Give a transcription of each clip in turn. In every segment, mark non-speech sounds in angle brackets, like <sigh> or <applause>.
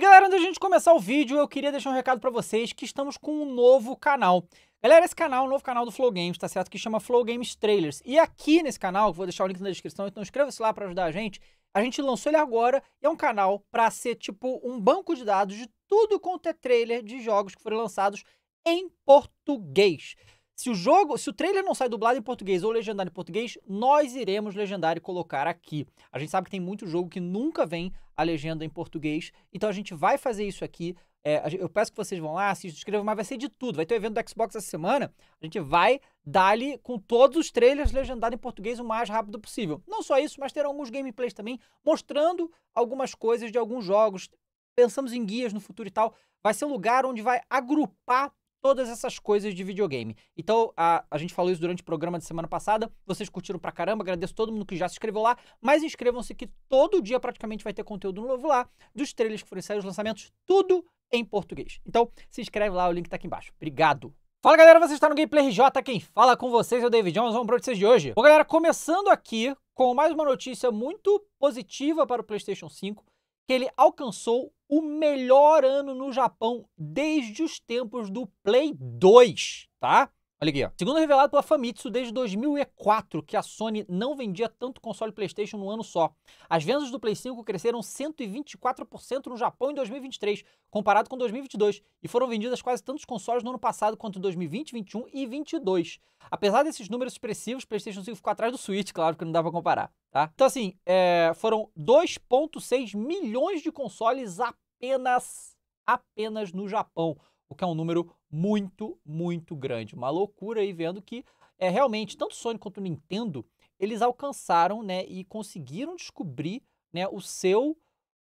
E galera, antes da gente começar o vídeo, eu queria deixar um recado para vocês que estamos com um novo canal. Galera, esse canal é um novo canal do Flow Games, tá certo? Que chama Flow Games Trailers. E aqui nesse canal, vou deixar o link na descrição, então inscreva-se lá para ajudar a gente. A gente lançou ele agora e é um canal para ser tipo um banco de dados de tudo quanto é trailer de jogos que foram lançados em português. Se o jogo, se o trailer não sai dublado em português ou legendado em português, nós iremos legendar e colocar aqui. A gente sabe que tem muito jogo que nunca vem a legenda em português, então a gente vai fazer isso aqui. É, eu peço que vocês vão lá, se inscrevam, mas vai ser de tudo. Vai ter o um evento do Xbox essa semana. A gente vai dar-lhe com todos os trailers legendados em português o mais rápido possível. Não só isso, mas terão alguns gameplays também mostrando algumas coisas de alguns jogos. Pensamos em guias no futuro e tal. Vai ser um lugar onde vai agrupar todas essas coisas de videogame. Então, a, a gente falou isso durante o programa de semana passada. Vocês curtiram pra caramba, agradeço todo mundo que já se inscreveu lá. Mas inscrevam-se que todo dia praticamente vai ter conteúdo novo lá, dos trailers que forem sair, os lançamentos, tudo em português. Então, se inscreve lá, o link tá aqui embaixo. Obrigado! Fala galera, você está no Gameplay RJ, quem fala com vocês é o David Jones, vamos para notícias de hoje. Bom galera, começando aqui com mais uma notícia muito positiva para o PlayStation 5, que ele alcançou o melhor ano no Japão desde os tempos do Play 2, tá? Olha aqui, ó. Segundo revelado pela Famitsu, desde 2004 que a Sony não vendia tanto console PlayStation num ano só. As vendas do Play 5 cresceram 124% no Japão em 2023, comparado com 2022, e foram vendidas quase tantos consoles no ano passado quanto em 2020, 21 e 22. Apesar desses números expressivos, o PlayStation 5 ficou atrás do Switch, claro que não dá pra comparar, tá? Então assim, é... foram 2.6 milhões de consoles apenas, apenas no Japão o que é um número muito, muito grande. Uma loucura aí vendo que é realmente tanto o Sony quanto o Nintendo, eles alcançaram, né, e conseguiram descobrir, né, o seu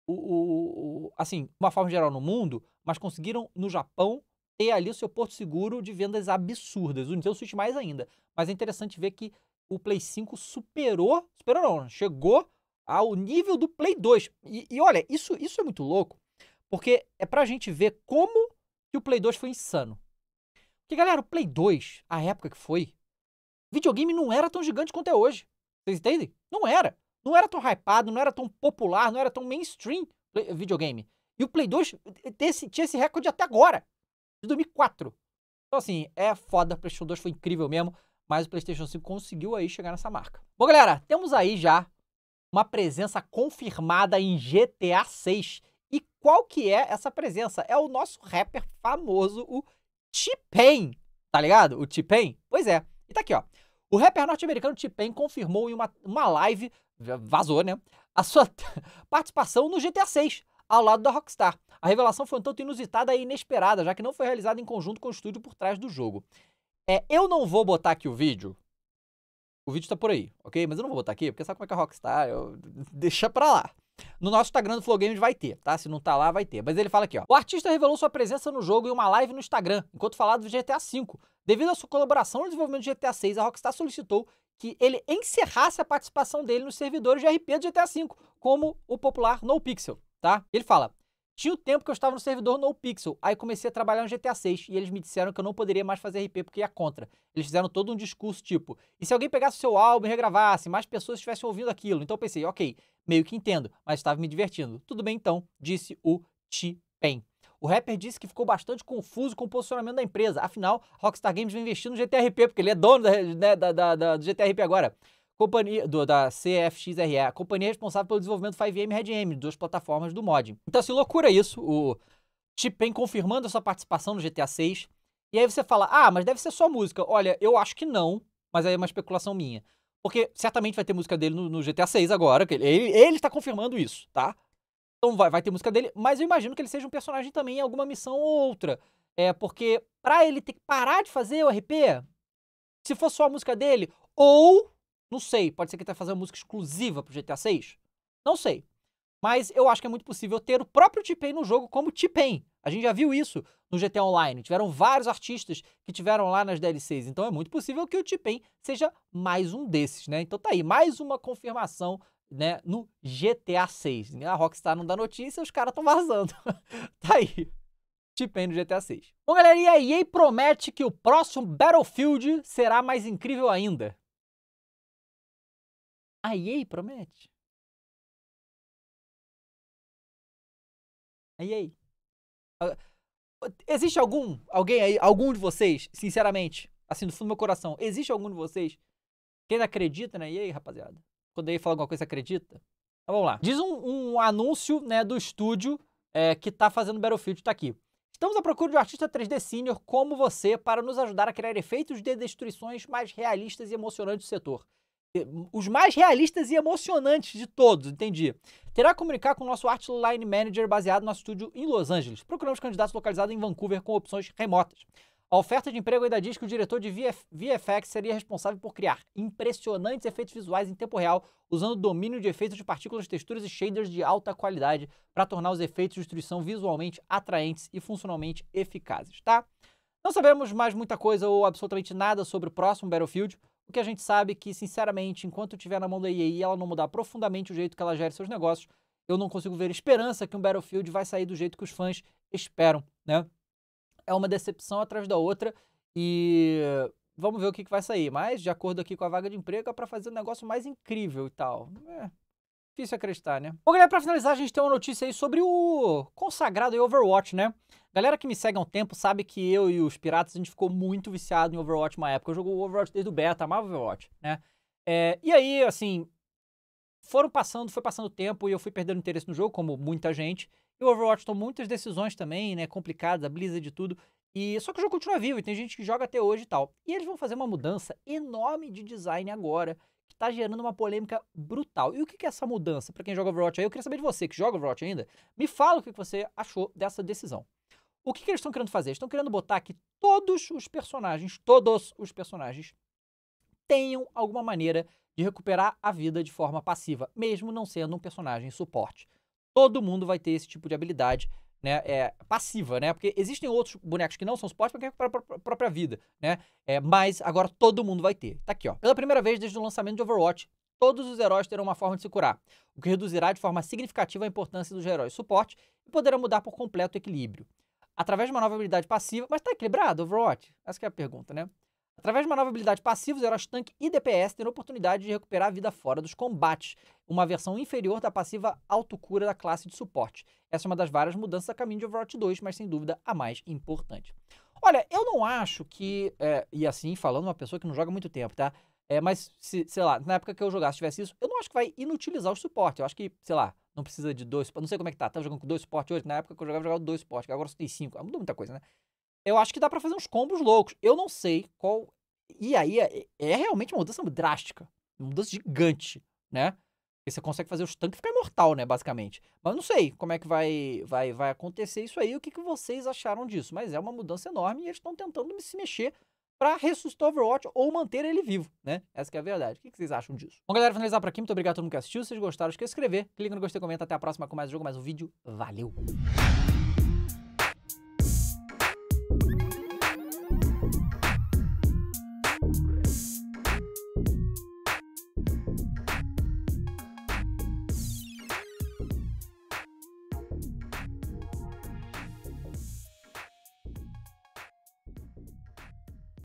o, o, o assim, uma forma geral no mundo, mas conseguiram no Japão ter ali o seu porto seguro de vendas absurdas. O Nintendo Switch mais ainda. Mas é interessante ver que o Play 5 superou, superou não, chegou ao nível do Play 2. E, e olha, isso, isso é muito louco, porque é pra gente ver como o Play 2 foi insano. Porque, galera, o Play 2, a época que foi, videogame não era tão gigante quanto é hoje. Vocês entendem? Não era. Não era tão hypado, não era tão popular, não era tão mainstream videogame. E o Play 2 eh, tinha esse recorde até agora, de 2004. Então, assim, é foda. O PlayStation 2 foi incrível mesmo, mas o PlayStation 5 conseguiu aí chegar nessa marca. Bom, galera, temos aí já uma presença confirmada em GTA 6 qual que é essa presença? É o nosso rapper famoso, o T-Pain, tá ligado? O T-Pain? Pois é. E tá aqui, ó. O rapper norte-americano T-Pain confirmou em uma, uma live, vazou, né? A sua <laughs> participação no GTA 6, ao lado da Rockstar. A revelação foi um tanto inusitada e inesperada, já que não foi realizada em conjunto com o estúdio por trás do jogo. É, eu não vou botar aqui o vídeo. O vídeo tá por aí, ok? Mas eu não vou botar aqui, porque sabe como é que é a Rockstar? Eu... <laughs> Deixa pra lá. No nosso Instagram do Flow Games vai ter, tá? Se não tá lá, vai ter. Mas ele fala aqui, ó. O artista revelou sua presença no jogo em uma live no Instagram, enquanto falava do GTA V. Devido à sua colaboração no desenvolvimento do GTA VI, a Rockstar solicitou que ele encerrasse a participação dele nos servidores de RP do GTA V, como o popular NoPixel, tá? Ele fala: tinha o tempo que eu estava no servidor no Pixel, aí comecei a trabalhar no GTA 6 e eles me disseram que eu não poderia mais fazer RP porque ia contra. Eles fizeram todo um discurso tipo, e se alguém pegasse o seu álbum e regravasse, mais pessoas estivessem ouvindo aquilo. Então eu pensei, ok, meio que entendo, mas estava me divertindo. Tudo bem então, disse o t pen O rapper disse que ficou bastante confuso com o posicionamento da empresa. Afinal, Rockstar Games vem investindo no GTRP, porque ele é dono da, né, da, da, da, do GTRP agora companhia do, da CFXRE, a companhia responsável pelo desenvolvimento do 5M e RedM, duas plataformas do mod. Então, se assim, loucura isso, o Chipem confirmando a sua participação no GTA 6. E aí você fala, ah, mas deve ser só música. Olha, eu acho que não, mas aí é uma especulação minha. Porque certamente vai ter música dele no, no GTA 6 agora, que ele, ele está confirmando isso, tá? Então vai, vai ter música dele, mas eu imagino que ele seja um personagem também em alguma missão ou outra. É, porque pra ele ter que parar de fazer o RP, se for só a música dele, ou não sei, pode ser que ele vai tá fazer uma música exclusiva pro GTA 6. Não sei. Mas eu acho que é muito possível ter o próprio T-Pain no jogo como T-Pain. A gente já viu isso no GTA Online. Tiveram vários artistas que tiveram lá nas DLCs. Então é muito possível que o T-Pain seja mais um desses, né? Então tá aí, mais uma confirmação né, no GTA 6. A Rockstar não dá notícia, os caras estão vazando. <laughs> tá aí. T-Pain no GTA 6. Bom, galera, e a EA promete que o próximo Battlefield será mais incrível ainda. A EA promete. A EA. Existe algum, alguém aí, algum de vocês, sinceramente, assim, do fundo do meu coração, existe algum de vocês que ainda acredita na EA, rapaziada? Quando a fala alguma coisa, acredita? Então, vamos lá. Diz um, um anúncio, né, do estúdio é, que tá fazendo Battlefield, tá aqui. Estamos à procura de um artista 3D senior como você para nos ajudar a criar efeitos de destruições mais realistas e emocionantes do setor. Eh, os mais realistas e emocionantes de todos, entendi. Terá que comunicar com o nosso Artline Manager baseado no nosso estúdio em Los Angeles. Procuramos candidatos localizados em Vancouver com opções remotas. A oferta de emprego ainda diz que o diretor de VF, VFX seria responsável por criar impressionantes efeitos visuais em tempo real, usando domínio de efeitos de partículas, texturas e shaders de alta qualidade para tornar os efeitos de destruição visualmente atraentes e funcionalmente eficazes, tá? Não sabemos mais muita coisa ou absolutamente nada sobre o próximo Battlefield, o que a gente sabe é que, sinceramente, enquanto tiver na mão da EA e ela não mudar profundamente o jeito que ela gera seus negócios, eu não consigo ver esperança que um Battlefield vai sair do jeito que os fãs esperam, né? É uma decepção atrás da outra e vamos ver o que, que vai sair. Mas, de acordo aqui com a vaga de emprego, é para fazer um negócio mais incrível e tal. É, difícil acreditar, né? Bom, galera, pra finalizar, a gente tem uma notícia aí sobre o consagrado Overwatch, né? Galera que me segue há um tempo sabe que eu e os piratas, a gente ficou muito viciado em Overwatch uma época. Eu jogo Overwatch desde o beta, amava Overwatch, né? É, e aí, assim, foram passando, foi passando o tempo e eu fui perdendo interesse no jogo, como muita gente. E o Overwatch tomou muitas decisões também, né? Complicadas, a Blizzard de tudo. E só que o jogo continua vivo e tem gente que joga até hoje e tal. E eles vão fazer uma mudança enorme de design agora, que tá gerando uma polêmica brutal. E o que é essa mudança? Para quem joga Overwatch aí, eu queria saber de você que joga Overwatch ainda. Me fala o que você achou dessa decisão. O que, que eles estão querendo fazer? Estão querendo botar que todos os personagens, todos os personagens, tenham alguma maneira de recuperar a vida de forma passiva, mesmo não sendo um personagem suporte. Todo mundo vai ter esse tipo de habilidade né, é, passiva, né? Porque existem outros bonecos que não são suporte para recuperar a própria vida, né? É, mas agora todo mundo vai ter. Tá aqui, ó. Pela primeira vez desde o lançamento de Overwatch, todos os heróis terão uma forma de se curar, o que reduzirá de forma significativa a importância dos heróis suporte e poderá mudar por completo o equilíbrio através de uma nova habilidade passiva. Mas tá equilibrado, Overwatch? Essa é a pergunta, né? Através de uma nova habilidade passiva, os heróis tanque e DPS terão a oportunidade de recuperar a vida fora dos combates, uma versão inferior da passiva autocura da classe de suporte. Essa é uma das várias mudanças a caminho de Overwatch 2, mas sem dúvida a mais importante. Olha, eu não acho que, é, e assim falando uma pessoa que não joga muito tempo, tá? É, mas, se, sei lá, na época que eu jogasse tivesse isso, eu não acho que vai inutilizar o suporte. Eu acho que, sei lá, não precisa de dois. Não sei como é que tá. Tava jogando com dois suportes hoje. Na época que eu jogava, eu jogava dois suportes. Agora só tem cinco. Ah, mudou muita coisa, né? Eu acho que dá para fazer uns combos loucos. Eu não sei qual. E aí é, é realmente uma mudança drástica. Uma mudança gigante, né? Porque você consegue fazer os tanques ficar imortal, né? Basicamente. Mas eu não sei como é que vai, vai, vai acontecer isso aí. O que, que vocês acharam disso? Mas é uma mudança enorme e eles estão tentando se mexer para ressuscitar o Overwatch ou manter ele vivo, né? Essa é a verdade. O que vocês acham disso? Bom, galera, finalizar por aqui. Muito obrigado a todo mundo que assistiu. Se vocês gostaram, esqueça de inscrever. Clica no gostei, comenta. Até a próxima com mais jogo, mais um vídeo. Valeu!